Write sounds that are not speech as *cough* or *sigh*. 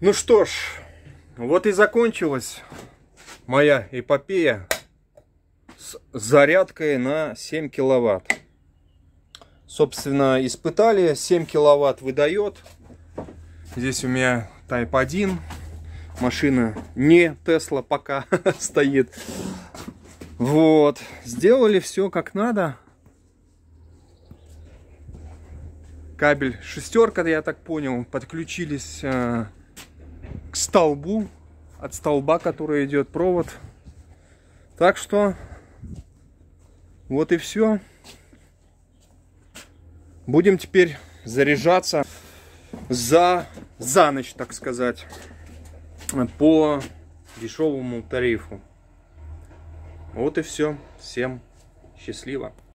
Ну что ж, вот и закончилась моя эпопея с зарядкой на 7 киловатт. Собственно, испытали. 7 киловатт выдает. Здесь у меня Type 1. Машина не Tesla пока *laughs* стоит. Вот. Сделали все как надо. Кабель шестерка, я так понял. Подключились э, к столбу, от столба, который идет провод. Так что вот и все. Будем теперь заряжаться за, за ночь, так сказать, по дешевому тарифу. Вот и все. Всем счастливо.